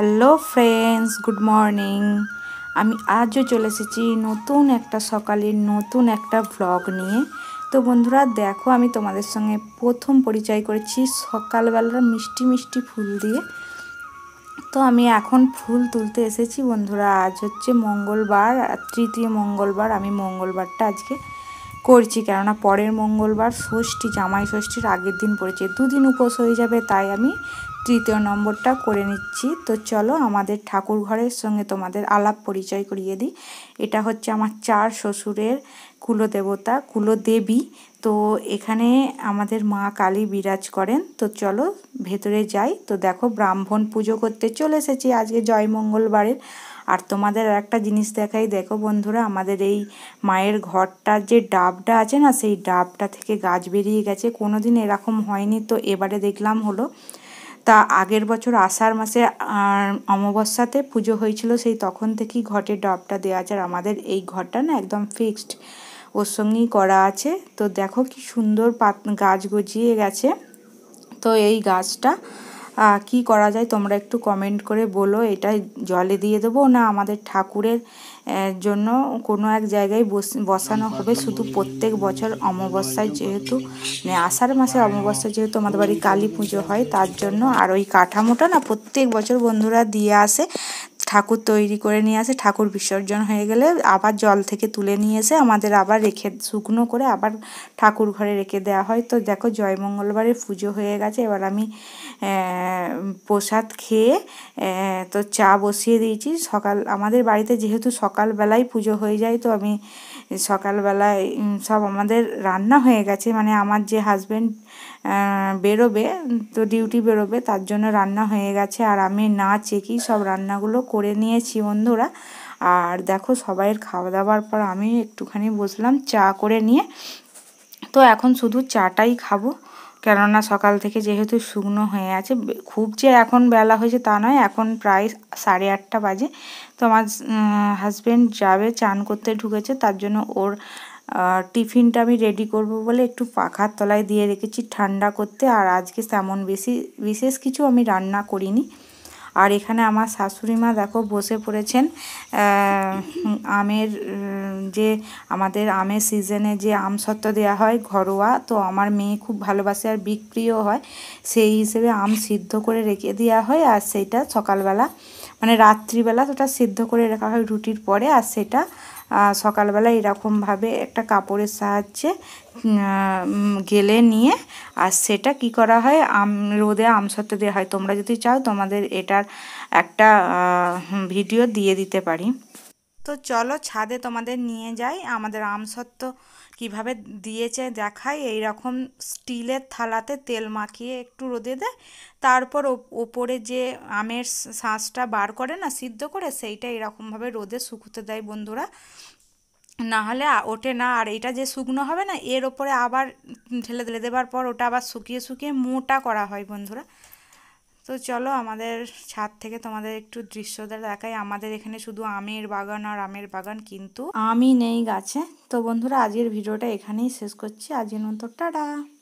hello friends good morning আমি আজও চলে এসেছি নতুন একটা সকালের নতুন একটা ভ্লগ নিয়ে তো বন্ধুরা দেখো আমি তোমাদের সঙ্গে প্রথম পরিচয় করেছি সকালবেলার মিষ্টি মিষ্টি ফুল দিয়ে তো আমি এখন ফুল তুলতে এসেছি বন্ধুরা আজ হচ্ছে মঙ্গলবার তৃতীয় মঙ্গলবার আমি মঙ্গলবারটা আজকে করছি কেননা পরের মঙ্গলবার ষষ্ঠী জামাই ষষ্ঠীর আগের দিন পড়েছে দুদিন উপোস হয়ে যাবে তাই আমি তৃতীয় নম্বরটা করে নিচ্ছি তো চলো আমাদের ঠাকুর ঘরের সঙ্গে তোমাদের আলাপ পরিচয় করিয়ে দিই এটা হচ্ছে আমার চার শ্বশুরের কুলদেবতা কুলদেবী তো এখানে আমাদের মা কালী বিরাজ করেন তো চলো ভেতরে যাই তো দেখো ব্রাহ্মণ পুজো করতে চলে এসেছি আজকে জয় মঙ্গলবারের আর তোমাদের আর একটা জিনিস দেখাই দেখো বন্ধুরা আমাদের এই মায়ের ঘরটার যে ডাবটা আছে না সেই ডাবটা থেকে গাছ বেরিয়ে গেছে কোনো দিন এরকম হয়নি তো এবারে দেখলাম হলো তা আগের বছর আষাঢ় মাসে অমাবস্যাতে পুজো হয়েছিল সেই তখন থেকেই ঘটে ডবটা দেওয়া আছে আর আমাদের এই ঘরটা না একদম ফিক্সড ওর সঙ্গেই করা আছে তো দেখো কি সুন্দর পাত গাছ গজিয়ে গেছে তো এই গাছটা কি করা যায় তোমরা একটু কমেন্ট করে বলো এটা জলে দিয়ে দেবো না আমাদের ঠাকুরের জন্য কোনো এক জায়গায় বসানো হবে শুধু প্রত্যেক বছর অমাবস্যায় যেহেতু মানে আষাঢ় মাসে অমাবস্যা যেহেতু আমাদের বাড়ি কালী পুজো হয় তার জন্য আর ওই কাঠামোটা না প্রত্যেক বছর বন্ধুরা দিয়ে আসে ঠাকুর তৈরি করে নিয়ে আসে ঠাকুর বিসর্জন হয়ে গেলে আবার জল থেকে তুলে নিয়ে এসে আমাদের আবার রেখে শুকনো করে আবার ঠাকুর ঘরে রেখে দেওয়া হয় তো দেখো জয়মঙ্গলবারে পুজো হয়ে গেছে এবার আমি প্রসাদ খেয়ে তো চা বসিয়ে দিয়েছি সকাল আমাদের বাড়িতে যেহেতু সকালবেলায় পুজো হয়ে যায় তো আমি সকালবেলায় সব আমাদের রান্না হয়ে গেছে মানে আমার যে হাজব্যান্ড বেরোবে তো ডিউটি বেরোবে তার জন্য রান্না হয়ে গেছে আর আমি না চেকি সব রান্নাগুলো করে নিয়েছি বন্ধুরা আর দেখো সবাইয়ের খাওয়া দাওয়ার পর আমি একটুখানি বসলাম চা করে নিয়ে তো এখন শুধু চাটাই খাবো কেননা সকাল থেকে যেহেতু শুকনো হয়ে আছে খুব যে এখন বেলা হয়েছে তা নয় এখন প্রায় সাড়ে আটটা বাজে তো আমার হাজব্যান্ড যাবে চান করতে ঢুকেছে তার জন্য ওর টিফিনটা আমি রেডি করব বলে একটু পাখার তলায় দিয়ে রেখেছি ঠান্ডা করতে আর আজকে তেমন বেশি বিশেষ কিছু আমি রান্না করিনি আর এখানে আমার শাশুড়ি মা দেখো বসে পড়েছেন আমের যে আমাদের আমের সিজনে যে আম সত্ত্ব দেওয়া হয় ঘরোয়া তো আমার মেয়ে খুব ভালোবাসে আর বিক্রিও হয় সেই হিসেবে আম সিদ্ধ করে রেখে দেওয়া হয় আর সেটা সকালবেলা মানে রাত্রিবেলা ওটা সিদ্ধ করে রাখা হয় রুটির পরে আর সেটা সকালবেলা এরকমভাবে একটা কাপড়ের সাহায্যে গেলে নিয়ে আর সেটা কি করা হয় আম রোদে আম সত্ত্বে দেওয়া হয় তোমরা যদি চাও তোমাদের এটার একটা ভিডিও দিয়ে দিতে পারি তো চলো ছাদে তোমাদের নিয়ে যাই আমাদের আমসত্ত্ব কিভাবে দিয়েছে দেখাই এই রকম স্টিলের থালাতে তেল মাখিয়ে একটু রোদে দেয় তারপর ওপরে যে আমের শাঁসটা বার করে না সিদ্ধ করে সেইটা এরকমভাবে রোদে শুকুতে দেয় বন্ধুরা না হলে ওঠে না আর এটা যে শুকনো হবে না এর ওপরে আবার ঢেলে ঢেলে দেওয়ার পর ওটা আবার শুকিয়ে শুকিয়ে মোটা করা হয় বন্ধুরা তো চলো আমাদের ছাদ থেকে তোমাদের একটু দৃশ্যটা দেখাই আমাদের এখানে শুধু আমের বাগান আর আমের বাগান কিন্তু আমি নেই গাছে তো বন্ধুরা আজকের ভিডিওটা এখানেই শেষ করছি আজকের মতো টাটা